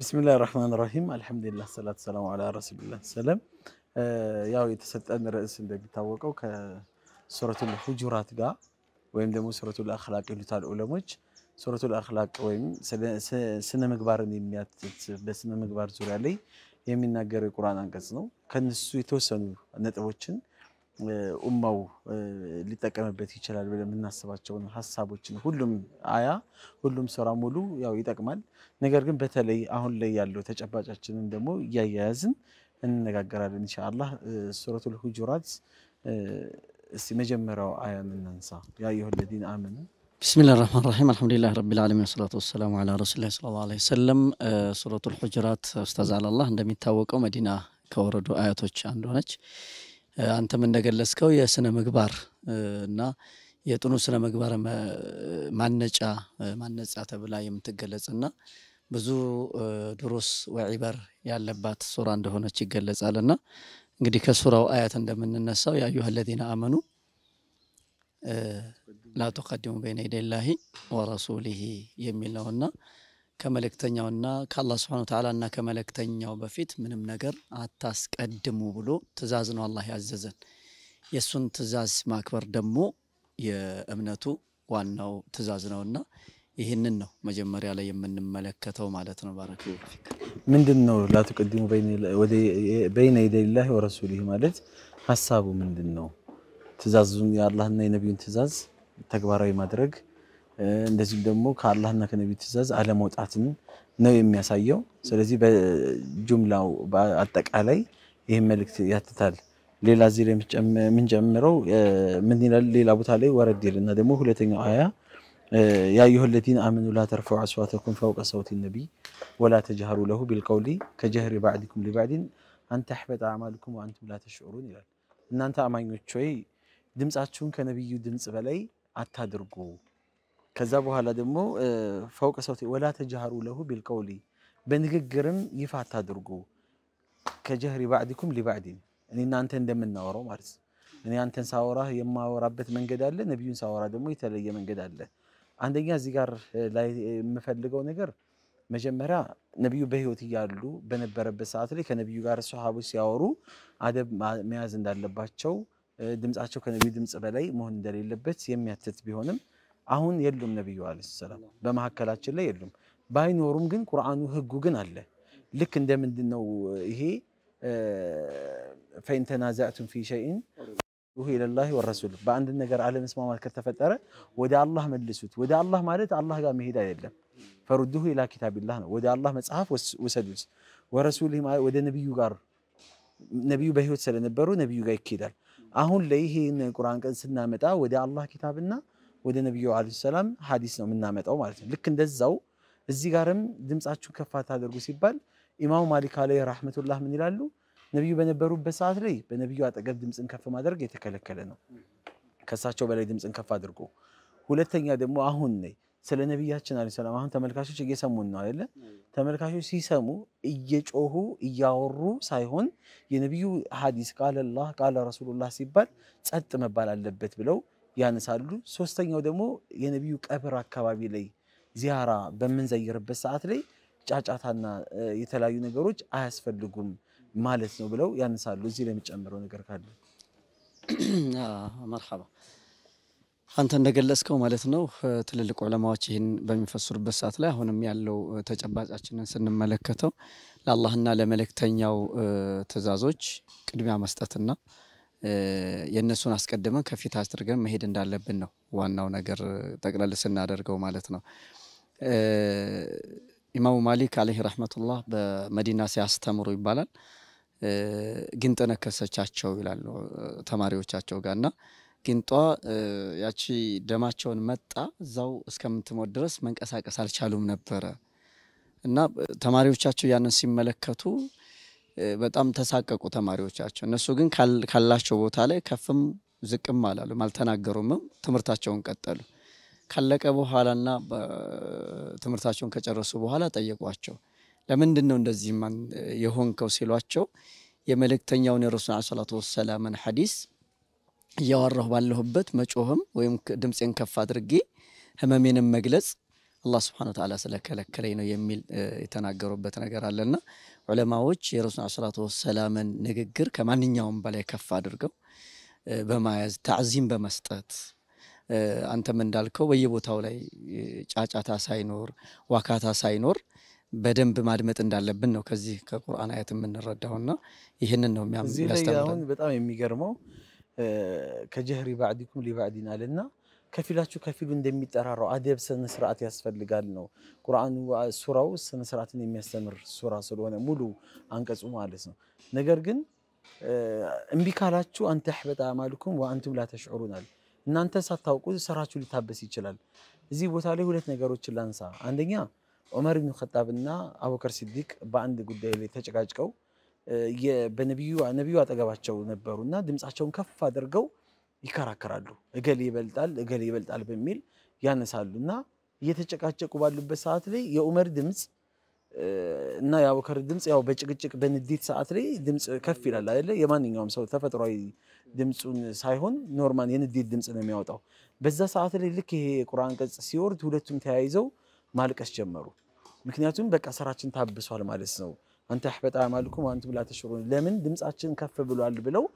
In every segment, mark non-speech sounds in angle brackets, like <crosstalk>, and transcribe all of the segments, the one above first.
بسم الله الرحمن الرحيم الحمد لله ሰላት ሰላሙ አላ ረሱልላህ ሰለም ያው የተሰጠን ርዕስ እንደሚታወቀው ከሱረቱል ሁጁራት ጋር ወይም ደግሞ ሱረቱል አኽላቅ ይሉታል ዑለሞች። ሱረቱል አኽላቅ ወይም ስነ ምግባርን የሚያትት በስነ ምግባር ዙሪያ ላይ የሚናገረው የቁርአን አንቀጽ ነው። ከነሱ የተወሰኑ ነጥቦችን ኡማው ሊጠቀምበት ይችላል ብለን የምናስባቸውን ሀሳቦችን ሁሉም አያ ሁሉም ስራ ሙሉ ያው ይጠቅማል። ነገር ግን በተለይ አሁን ላይ ያለው ተጨባጫችንን ደግሞ እያያያዝን እንነጋገራለን ኢንሻአላህ። ሱረቱል ሁጁራት እስቲ መጀመሪያው አያ ምናንሳ ያ አዩሀ ለዚነ አመኑ ቢስሚላህ ራህማን ራሒም አልሐምዱሊላህ ረቢል ዓለሚን ወሰላቱ ወሰላሙ ዐላ ረሱሊላህ ሰለላሁ ዐለይሂ ወሰለም። ሱረቱል ሁጁራት ኡስታዝ አላላህ እንደሚታወቀው መዲና ከወረዱ አያቶች አንዷ ነች። አንተም እንደገለጽከው የስነ ምግባር እና የጥኑ ስነ ምግባር ማነጫ ማነጻ ተብላ የምትገለጽና ብዙ ድሮስ ወዒበር ያለባት ሱራ እንደሆነች ይገለጻል። እና እንግዲህ ከሱራው አያት እንደምንነሳው የአዩሃ ለዚነ አመኑ ላ ቱቀድሙ በይነ የደይ ላሂ ወረሱሊሂ የሚል ነውና ከመልእክተኛውና ከአላህ ስብሐነሁ እና ከመልእክተኛው በፊት ምንም ነገር አታስቀድሙ ብሎ ትእዛዝ ነው አላህ ያዘዘን። የእሱን ትእዛዝ ማክበር ደግሞ የእምነቱ ዋናው ትእዛዝ ነውና ይህንን ነው መጀመሪያ ላይ የምንመለከተው ማለት ነው። ባረከ ምንድን ነው ላትቀድሙ በይነ የደይላሂ ወረሱሊሂ ማለት ሀሳቡ ምንድን ነው? ትእዛዙን የአላህና የነቢዩን ትእዛዝ ተግባራዊ ማድረግ እንደዚህም ደግሞ ከአላህና ከነቢ ትእዛዝ አለመውጣትን ነው የሚያሳየው። ስለዚህ በጁምላው አጠቃላይ ይህን መልእክት ያትታል። ሌላ እዚህ ላይ የምንጨምረው ምን ይላል? ሌላ ቦታ ላይ ወረድ ይልና ደግሞ ሁለተኛው አያ ያ አዩሀ ለዚነ አመኑ ላ ተርፈዑ አስዋተኩም ፈውቀ ሰውቲ ነቢይ ወላ ተጅሀሩ ለሁ ቢልቀውሊ ከጀህሪ ባዕድኩም ሊባዕድን አን ተሕበጠ አዕማሉኩም ወአንቱም ላ ተሽዑሩን ይላል። እናንተ አማኞች ሆይ ድምፃችሁን ከነቢዩ ድምፅ በላይ አታድርጉ ከዛ በኋላ ደግሞ ፈውቀ ሰውቴ ወላ ተጃሃሩ ለሁ ቢልቀውሊ በንግግርም ይፋ አታድርጉ ከጀህሪ ባዕድኩም ሊባዕድን እኔ እናንተ እንደምናወራው ማለት እኔ አንተን ሳወራ የማወራበት መንገድ አለ፣ ነቢዩን ሳወራ ደግሞ የተለየ መንገድ አለ። አንደኛ እዚህ ጋር ላይ የምፈልገው ነገር መጀመሪያ ነቢዩ በህይወት እያሉ በነበረበት ሰዓት ላይ ከነቢዩ ጋር ሰሃቦች ሲያወሩ አደብ መያዝ እንዳለባቸው ድምፃቸው ከነቢዩ ድምፅ በላይ መሆን እንደሌለበት የሚያትት ቢሆንም አሁን የሉም። ነቢዩ ዓለይሂ ሰላም በመሀከላችን ላይ የሉም። ባይኖሩም ግን ቁርአኑ ህጉ ግን አለ። ልክ እንደምንድን ነው ይሄ ፈኢን ተናዛዕቱም ፊ ሸይኢን ኢለላሂ ወረሱል በአንድ ነገር አለመስማማት ከተፈጠረ ወደ አላህ መልሱት። ወደ አላህ ማለት አላህ ጋር መሄድ አይደለም። ፈሩድሁ ኢላ ኪታቢላህ ነው። ወደ አላህ መጽሐፍ ወሰዱት። ወረሱል ወደ ነቢዩ ጋር ነቢዩ በህይወት ስለነበሩ ነቢዩ ጋር ይኬዳል። አሁን ላይ ይሄን ቁርአን ቀን ስናመጣ ወደ አላህ ኪታብና ወደ ነቢዩ ዓለይሂ ሰላም ሐዲስ ነው የምናመጣው ማለት ነው። ልክ እንደዛው እዚህ ጋርም ድምፃችሁን ከፍ አታድርጉ ሲባል ኢማሙ ማሊክ አለይሂ ረሕመቱላህ ምን ይላሉ? ነቢዩ በነበሩበት ሰዓት ላይ በነቢዩ አጠገብ ድምፅን ከፍ ማድረግ የተከለከለ ነው። ከእሳቸው በላይ ድምፅን ከፍ አድርጎ፣ ሁለተኛ ደግሞ አሁን ላይ ስለ ነቢያችን አለይሂ ሰላም አሁን ተመልካቾች እየሰሙን ነው አይደለ? ተመልካቾች ሲሰሙ እየጮሁ እያወሩ ሳይሆን የነቢዩ ሐዲስ አላህ ቃለ ረሱሉላህ ሲባል ጸጥ መባል አለበት ብለው ያነሳሉ። ሶስተኛው ደግሞ የነቢዩ ቀብር አካባቢ ላይ ዚያራ በምንዘይርበት ሰዓት ላይ ጫጫታና የተለያዩ ነገሮች አያስፈልጉም ማለት ነው ብለው ያነሳሉ። እዚህ ላይ የሚጨምረው ነገር ካለ <clears throat> መርሐባ። አንተ እንደገለጽከው ማለት ነው ትልልቅ ዑለማዎች ይህን በሚፈስሩበት ሰዓት ላይ አሁንም ያለው ተጨባጫችንን ስንመለከተው ለአላህና ለመልእክተኛው ትዕዛዞች ቅድሚያ መስጠትና የእነሱን አስቀድመን ከፊት አስድርገን መሄድ እንዳለብን ነው ዋናው ነገር ጠቅለል ስናደርገው ማለት ነው። ኢማሙ ማሊክ አለህ ረሕመቱላህ በመዲና ሲያስተምሩ ይባላል ግን ጠነከሰቻቸው ይላሉ ተማሪዎቻቸው ጋር እና ግንጧ ያቺ ደማቸውን መጣ እዛው እስከምትሞት ድረስ መንቀሳቀስ አልቻሉም ነበረ እና ተማሪዎቻቸው ያንን ሲመለከቱ በጣም ተሳቀቁ ተማሪዎቻቸው። እነሱ ግን ካላቸው ቦታ ላይ ከፍም ዝቅም አላሉም፣ አልተናገሩምም፣ ትምህርታቸውን ቀጠሉ። ካለቀ በኋላና ትምህርታቸውን ከጨረሱ በኋላ ጠየቋቸው፣ ለምንድን ነው እንደዚህ የሆንከው ሲሏቸው የመልእክተኛውን የረሱል ዐለይሂ ሰላቱ ወሰላምን ሐዲስ እያወራሁ ባለሁበት መጮህም ወይም ድምፄን ከፍ አድርጌ ህመሜንም መግለጽ አላህ ስብሐነ ወተዓላ ስለከለከለኝ ነው የሚል የተናገሩበት ነገር አለና ዑለማዎች የረሱል ሰላት ወሰላምን ንግግር ከማንኛውም በላይ ከፍ አድርገው በማያዝ ታዕዚም በመስጠት አንተም እንዳልከው በየቦታው ላይ ጫጫታ ሳይኖር ዋካታ ሳይኖር በደንብ ማድመጥ እንዳለብን ነው ከዚህ ከቁርአን አያት የምንረዳውና ይህንን ነው የሚያስተምረን። በጣም የሚገርመው ከጀህሪ ባዕዲኩም ሊባዕዲን አለና ከፊላችሁ ከፊሉ እንደሚጠራራው አደብ ስነ ስርዓት ያስፈልጋል ነው። ቁርአኑ ሱራው ስነ ስርዓትን የሚያስተምር ሱራ ስለሆነ ሙሉ አንቀጹ ማለት ነው። ነገር ግን እምቢ ካላችሁ አንተ ህበጣ ማልኩም ወአንቱም ላተሽዑሩናል እናንተ ሳታውቁ ስራችሁ ሊታበስ ይችላል። እዚህ ቦታ ላይ ሁለት ነገሮችን ላንሳ። አንደኛ ዑመር ብኑ ኸጣብና አቡበከር ሲዲቅ በአንድ ጉዳይ ላይ ተጨቃጭቀው ነቢዩ አጠገባቸው ነበሩና ድምፃቸውን ከፍ አድርገው ይከራከራሉ። እገሌ ይበልጣል፣ እገሌ ይበልጣል በሚል ያነሳሉ እና እየተጨቃጨቁ ባሉበት ሰዓት ላይ የኡመር ድምፅ እና የአቡከር ድምፅ ያው በጭቅጭቅ በንዴት ሰዓት ላይ ድምፅ ከፍ ይላል አይደለ? የማንኛውም ሰው ተፈጥሯዊ ድምፁን ሳይሆን ኖርማል የንዴት ድምፅ ነው የሚያወጣው። በዛ ሰዓት ላይ ልክ ይሄ የቁርአን ቅጽ ሲወርድ ሁለቱም ተያይዘው ማልቀስ ጀመሩ። ምክንያቱም በቃ ስራችን ታብሷል ማለት ነው። አንተ ህበጣ ማልኩም አንቱም ብላ ለምን ድምፃችን ከፍ ብሏል ብለው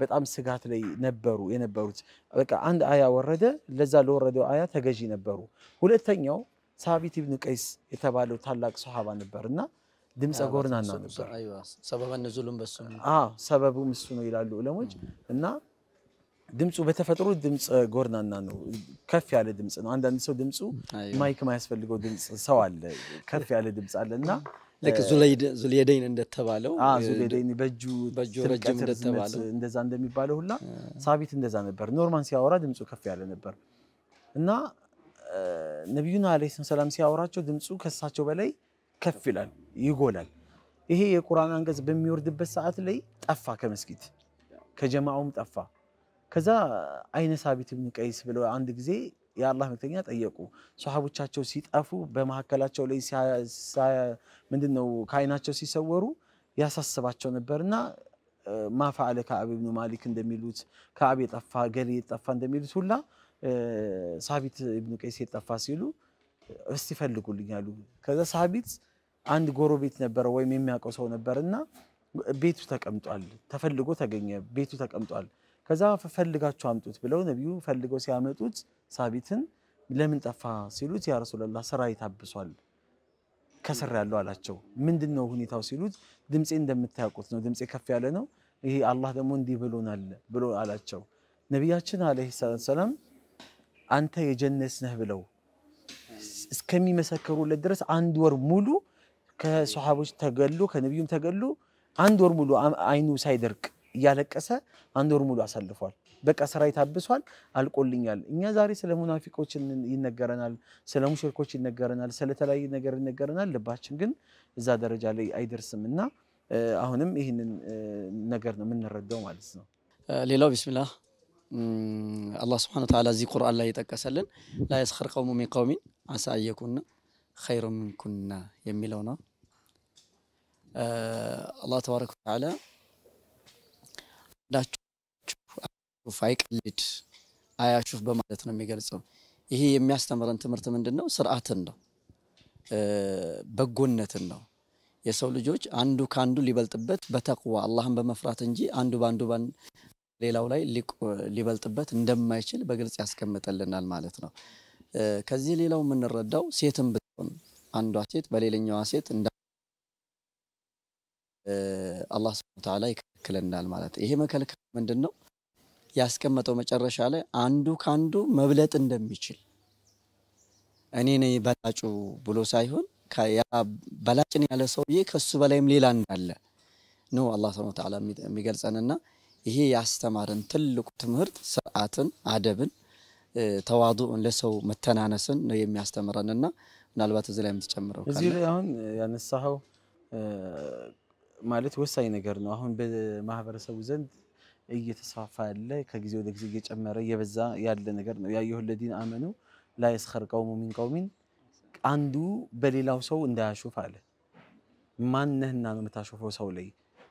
በጣም ስጋት ላይ ነበሩ የነበሩት። በቃ አንድ አያ ወረደ፣ ለዛ ለወረደው አያ ተገዢ ነበሩ። ሁለተኛው ሳቢት ብን ቀይስ የተባለው ታላቅ ሰሃባ ነበር እና ድምፀ ጎርናና ነበር። ሰበቡም እሱ ነው ይላሉ ዑለሞች እና ድምፁ በተፈጥሮ ድምፅ ጎርናና ነው። ከፍ ያለ ድምፅ ነው። አንዳንድ ሰው ድምፁ ማይክ ማያስፈልገው ድምፅ ሰው አለ፣ ከፍ ያለ ድምፅ አለ እና ልክ ዙሌደይን እንደተባለው ዙሌደይን በእጁ ረጅም እንደተባለው እንደዛ እንደሚባለው ሁላ ሳቢት እንደዛ ነበር። ኖርማን ሲያወራ ድምፁ ከፍ ያለ ነበር እና ነቢዩን ዓለይሂ ሰላም ሲያወራቸው ድምፁ ከሳቸው በላይ ከፍ ይላል፣ ይጎላል። ይሄ የቁርአን አንቀጽ በሚወርድበት ሰዓት ላይ ጠፋ ከመስጊድ ከጀማውም ጠፋ። ከዛ አይነ ሳቢት ብን ቀይስ ብለው አንድ ጊዜ የአላህ መልክተኛ ጠየቁ። ሶሐቦቻቸው ሲጠፉ በመካከላቸው ላይ ምንድን ነው ከአይናቸው ሲሰወሩ ያሳስባቸው ነበርና ማፋአለ ከአብ ብኑ ማሊክ እንደሚሉት ከአብ የጠፋ ገሌ የጠፋ እንደሚሉት ሁላ ሳቢት ብኑ ቀይስ የጠፋ ሲሉ እስቲ ፈልጉልኝ አሉ። ከዛ ሳቢት አንድ ቤት ነበረ ወይም የሚያውቀው ሰው ነበርና ቤቱ ተቀምጧል፣ ተፈልጎ ተገኘ። ቤቱ ተቀምጧል ከዛ ፈልጋቸው አምጡት ብለው ነቢዩ ፈልገው ሲያመጡት ሳቢትን ለምን ጠፋ ሲሉት ያ ረሱላላህ ስራ ይታብሷል ከስር ያለው አላቸው። ምንድን ነው ሁኔታው ሲሉት ድምፄ እንደምታያውቁት ነው፣ ድምፄ ከፍ ያለ ነው። ይሄ አላህ ደግሞ እንዲህ ብሎናል ብሎ አላቸው። ነቢያችን አለይሂ ሰላም አንተ የጀነት ነህ ብለው እስከሚመሰክሩለት ድረስ አንድ ወር ሙሉ ከሰሓቦች ተገሉ ከነቢዩም ተገሉ አንድ ወር ሙሉ አይኑ ሳይደርቅ እያለቀሰ አንድ ወር ሙሉ አሳልፏል። በቃ ስራ ይታብሷል፣ አልቆልኛል። እኛ ዛሬ ስለ ሙናፊቆች ይነገረናል፣ ስለ ሙሽርኮች ይነገረናል፣ ስለተለያየ ነገር ይነገረናል። ልባችን ግን እዛ ደረጃ ላይ አይደርስም እና አሁንም ይህንን ነገር ነው የምንረዳው ማለት ነው። ሌላው ቢስሚላህ አላህ ስብሐነሁ ወተዓላ እዚህ ቁርአን ላይ የጠቀሰልን ላ የስኸር ቀውሙ ሚን ቀውሚን አሳ አየኩና ኸይሩ ሚንኩና የሚለው ነው። አላህ ተባረከ ወተዓላ እንዳችሁ አይቀልድ አያሹፍ በማለት ነው የሚገልጸው። ይሄ የሚያስተምረን ትምህርት ምንድን ነው? ስርዓትን ነው፣ በጎነትን ነው። የሰው ልጆች አንዱ ከአንዱ ሊበልጥበት በተቅዋ አላህን በመፍራት እንጂ አንዱ በአንዱ ሌላው ላይ ሊበልጥበት እንደማይችል በግልጽ ያስቀምጠልናል ማለት ነው። ከዚህ ሌላው የምንረዳው ሴትም ብትሆን አንዷ ሴት በሌላኛዋ ሴት አላህ ስብሐ ተዓላ ይከለክለናል ማለት ይሄ መከልከል ምንድን ነው ያስቀመጠው መጨረሻ ላይ አንዱ ከአንዱ መብለጥ እንደሚችል እኔ ነኝ በላጩ ብሎ ሳይሆን በላጭን ያለ ሰውዬ ከሱ በላይም ሌላ እንዳለ ነው አላህ ስብሐ ተዓላ የሚገልጸንና ይሄ ያስተማረን ትልቁ ትምህርት ስርዓትን፣ አደብን፣ ተዋዱን ለሰው መተናነስን ነው የሚያስተምረንና ምናልባት እዚህ ላይ የምትጨምረው እዚህ ላይ አሁን ያነሳኸው ማለት ወሳኝ ነገር ነው። አሁን በማህበረሰቡ ዘንድ እየተስፋፋ ያለ ከጊዜ ወደ ጊዜ እየጨመረ እየበዛ ያለ ነገር ነው። ያየሁ ለዲን አመኑ ላይስኸር ቀውሙ ሚን ቀውሚን አንዱ በሌላው ሰው እንዳያሾፍ አለ። ማነህና ነው የምታሾፈው ሰው ላይ?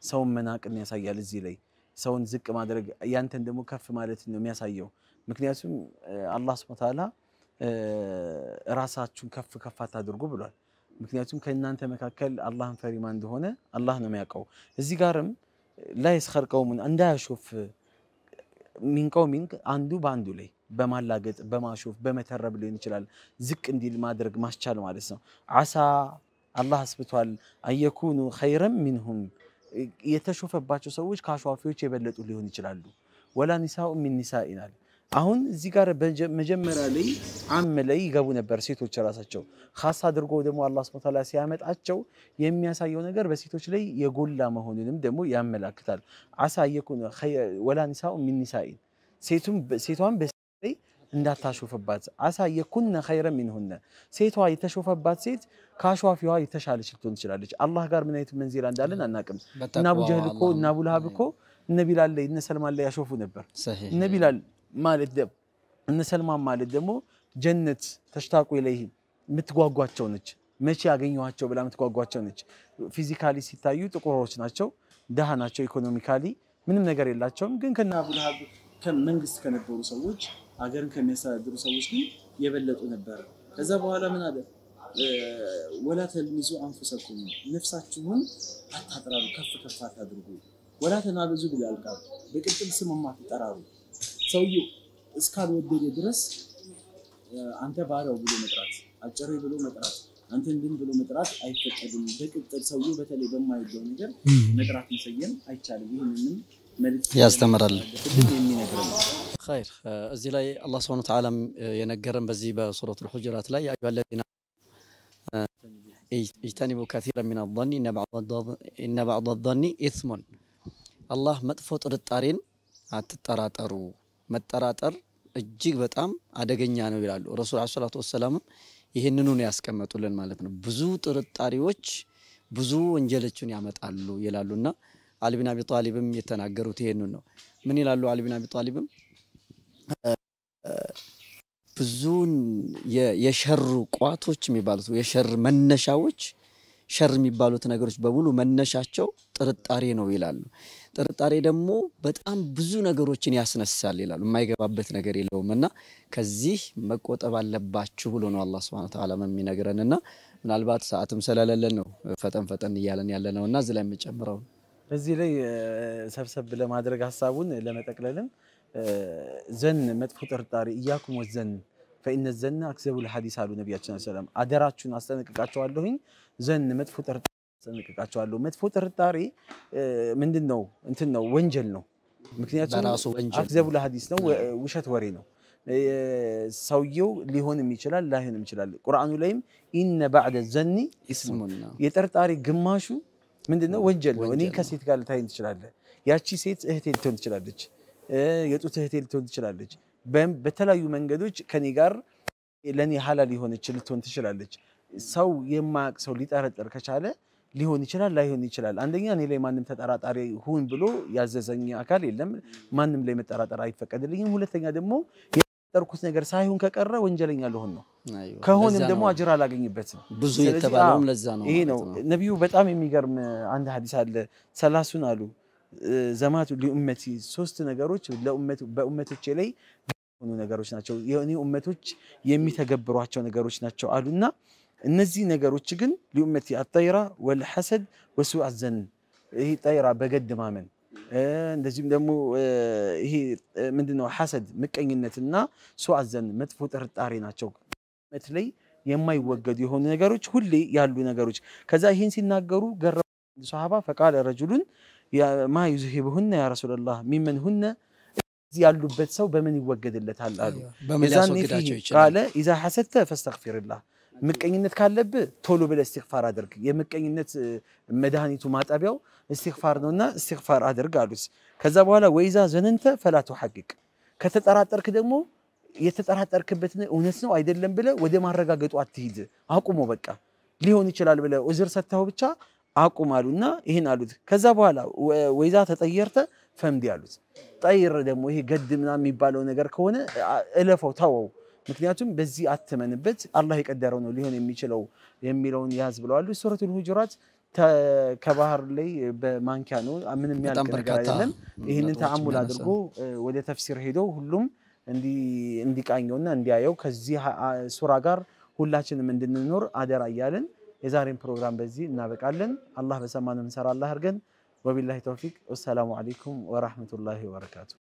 ሰውን መናቅን ያሳያል እዚህ ላይ ሰውን ዝቅ ማድረግ ያንተን ደግሞ ከፍ ማለት ነው የሚያሳየው። ምክንያቱም አላህ ስብሐ ወተዓላ ራሳችሁን ከፍ ከፍ አታድርጉ ብሏል። ምክንያቱም ከእናንተ መካከል አላህን ፈሪማ እንደሆነ አላህ ነው የሚያውቀው። እዚህ ጋርም ላይስኸር ቀውሙን እንዳያሾፍ ሚን ቀውሚን አንዱ በአንዱ ላይ በማላገጥ በማሾፍ በመተረብ ሊሆን ይችላል ዝቅ እንዲል ማድረግ ማስቻል ማለት ነው። አሳ አላህ አስብቷል አየኩኑ ኸይረን ሚንሁም የተሾፈባቸው ሰዎች ከአሸዋፊዎች የበለጡ ሊሆን ይችላሉ። ወላ ኒሳኡ ሚን ኒሳ ይላል አሁን እዚህ ጋር መጀመሪያ ላይ አም ላይ ይገቡ ነበር ሴቶች ራሳቸው ካሳ አድርጎ ደግሞ አላህ ሱብሐነሁ ወተዓላ ሲያመጣቸው የሚያሳየው ነገር በሴቶች ላይ የጎላ መሆኑንም ደግሞ ያመላክታል። አሳ የኩን ወላ ኒሳኡ ሚን ኒሳኢን ሴቷን በሴት ላይ እንዳታሾፍባት አሳ የኩነ ኸይረ ሚንሁነ ሴቷ የተሾፈባት ሴት ከአሿፊዋ የተሻለች ልትሆን ትችላለች። አላህ ጋር ምን አይነት መንዚላ እንዳለን አናቅም። እና አቡ ጀህል እኮ እና አቡ ለሀብ እኮ እነ ቢላል ላይ እነ ሰልማን ላይ ያሾፉ ነበር እነ ቢላል ማለት ደግሞ እነ ሰልማን ማለት ደግሞ ጀነት ተሽታቁ ለይህ የምትጓጓቸው ነች። መቼ ያገኘኋቸው ብላ የምትጓጓቸው ነች። ፊዚካሊ ሲታዩ ጥቁሮች ናቸው፣ ድሃ ናቸው፣ ኢኮኖሚካሊ ምንም ነገር የላቸውም። ግን ከነ አቡልሃብ መንግስት ከነበሩ ሰዎች ሀገርን ከሚያስተዳድሩ ሰዎች ግን የበለጡ ነበር ከዛ በኋላ ምን አለ? ወላ ተልሚዙ አንፉሰኩም ነፍሳችሁን አታጥራሉ፣ ከፍ ከፍ አታድርጉ። ወላ ተናበዙ ብሏል። በቅጽል ስም አትጠራሩ ሰውዬው እስካልወደደ ድረስ አንተ ባሪያው ብሎ መጥራት፣ አጭሬ ብሎ መጥራት፣ አንተ እንድን ብሎ መጥራት አይፈቀድም። በቅጥል ሰውዬው በተለይ በማይወደው ነገር መጥራት መሰየም አይቻልም። ይህንንም ያስተምራል የሚነግረን ኸይር። እዚህ ላይ አላህ ስብሐነ ወተዓላ የነገረን በዚህ በሱረቱል ሁጅራት ላይ ያዩአለዚና ኢጅተኒቡ ከሲረን ሚነ ظኒ ኢነ ባዕድ ظኒ ኢስሙን አላህ መጥፎ ጥርጣሬን አትጠራጠሩ መጠራጠር እጅግ በጣም አደገኛ ነው ይላሉ። ረሱል ዐለይሂ ሰላቱ ወሰላምም ይህንኑ ነው ያስቀመጡልን ማለት ነው። ብዙ ጥርጣሬዎች ብዙ ወንጀሎችን ያመጣሉ ይላሉና አልቢን አቢ ጣሊብም የተናገሩት ይህንን ነው። ምን ይላሉ? አልቢን አቢ ጣሊብም ብዙን የሸር ቋቶች የሚባሉት የሸር መነሻዎች ሸር የሚባሉት ነገሮች በሙሉ መነሻቸው ጥርጣሬ ነው ይላሉ። ጥርጣሬ ደግሞ በጣም ብዙ ነገሮችን ያስነሳል ይላሉ። የማይገባበት ነገር የለውም እና ከዚህ መቆጠብ አለባችሁ ብሎ ነው አላህ ሱብሓነሁ ወተዓላ የሚነግረን እና ምናልባት ሰዓትም ስለሌለን ነው ፈጠን ፈጠን እያለን ያለ ነው እና እዚህ ላይ የምጨምረው በዚህ ላይ ሰብሰብ ለማድረግ ሀሳቡን ለመጠቅለልም ዘን መጥፎ ጥርጣሬ እያኩም ወዘን ፈኢነ ዘና አክዘቡል ሀዲስ አሉ ነቢያችን ሰላም አደራችሁን አስጠነቅቃቸዋለሁኝ ዘንድ መጥፎ ጥርጣሬ አስጠነቅቃቸዋለሁ። መጥፎ ጥርጣሬ ምንድን ነው? እንትን ነው፣ ወንጀል ነው። ምክንያቱም አክዘቡል ሀዲስ ነው፣ ውሸት ወሬ ነው። ሰውየው ሊሆንም ይችላል ላይሆንም ይችላል። ቁርአኑ ላይም ኢነ ባዕደ ዘኒ ኢስሙና የጥርጣሬ ግማሹ ምንድን ነው? ወንጀል ነው። እኔ ከሴት ጋር ልታይን ትችላለህ። ያቺ ሴት እህቴ ልትሆን ትችላለች፣ የጡት እህቴ ልትሆን ትችላለች። በተለያዩ መንገዶች ከኔ ጋር ለእኔ ሀላል የሆነች ልትሆን ትችላለች። ሰው የማያውቅ ሰው ሊጠረጥር ከቻለ ሊሆን ይችላል ላይሆን ይችላል። አንደኛ እኔ ላይ ማንም ተጠራጣሪ ሁን ብሎ ያዘዘኝ አካል የለም። ማንም ላይ መጠራጠር አይፈቀድልኝም። ሁለተኛ ደግሞ የጠርኩት ነገር ሳይሆን ከቀረ ወንጀለኛ ልሆን ነው። ከሆንም ደግሞ አጅር አላገኝበትም። ብዙ የተባለውም ለዛ ነው። ይሄ ነው ነቢዩ። በጣም የሚገርም አንድ ሀዲስ አለ። ሰላሱን አሉ ዘማቱ ሊኡመቲ፣ ሶስት ነገሮች በኡመቶቼ ላይ ሆኑ ነገሮች ናቸው የእኔ ኡመቶች የሚተገብሯቸው ነገሮች ናቸው አሉና نزي نجارو تشجن لأمتي الطيرة والحسد وسوء الزن هي طيرة بجد ما من نزيم دمو هي من دنو حسد مك أن النتنا سوء الزن متفوت أرتارينا تشوك مثلي يما يوجد يهون نجارو كلي يالو نجارو كذا هين سين نجارو جرب الصحابة فقال رجل يا ما يذهبهن يا رسول الله ممن هن يالو بتسو بمن يوجد اللي تعلق قال إذا حسدت فاستغفر الله ምቀኝነት ካለብህ ቶሎ ብለህ እስትግፋር አድርግ። የምቀኝነት መድኃኒቱ ማጠቢያው እስትግፋር ነውና እስትግፋር አድርግ አሉት። ከዛ በኋላ ወይዛ ዘነንተ ፈላቱ ሐቂቅ ከተጠራጠርክ ደግሞ የተጠራጠርክበት እውነት ነው አይደለም ብለህ ወደ ማረጋገጡ አትሂድ። አቁሞ በቃ ሊሆን ይችላል ብለህ ዑዝር ሰጥተው ብቻ አቁም አሉና ይህን አሉት። ከዛ በኋላ ወይዛ ተጠየርተ ፈምዲ አሉት። ጠይር ደግሞ ይሄ ገድ ምናምን የሚባለው ነገር ከሆነ እለፈው ተወው። ምክንያቱም በዚህ አትመንበት፣ አላህ የቀደረው ነው ሊሆን የሚችለው የሚለውን ያዝ ብለዋል። ሱረቱል ሁጁራት ከባህር ላይ በማንኪያ ነው፣ ምንም ያልቅ ነገር አይደለም። ይህንን ተአሙል አድርጎ ወደ ተፍሲር ሄዶ ሁሉም እንዲቃኘውና እንዲያየው ከዚህ ሱራ ጋር ሁላችንም እንድንኖር አደራ እያለን የዛሬን ፕሮግራም በዚህ እናበቃለን። አላህ በሰማን ምንሰራ አላህ አድርገን። ወቢላሂ ተውፊቅ። ወሰላሙ አለይኩም ወራህመቱላሂ ወበረካቱ።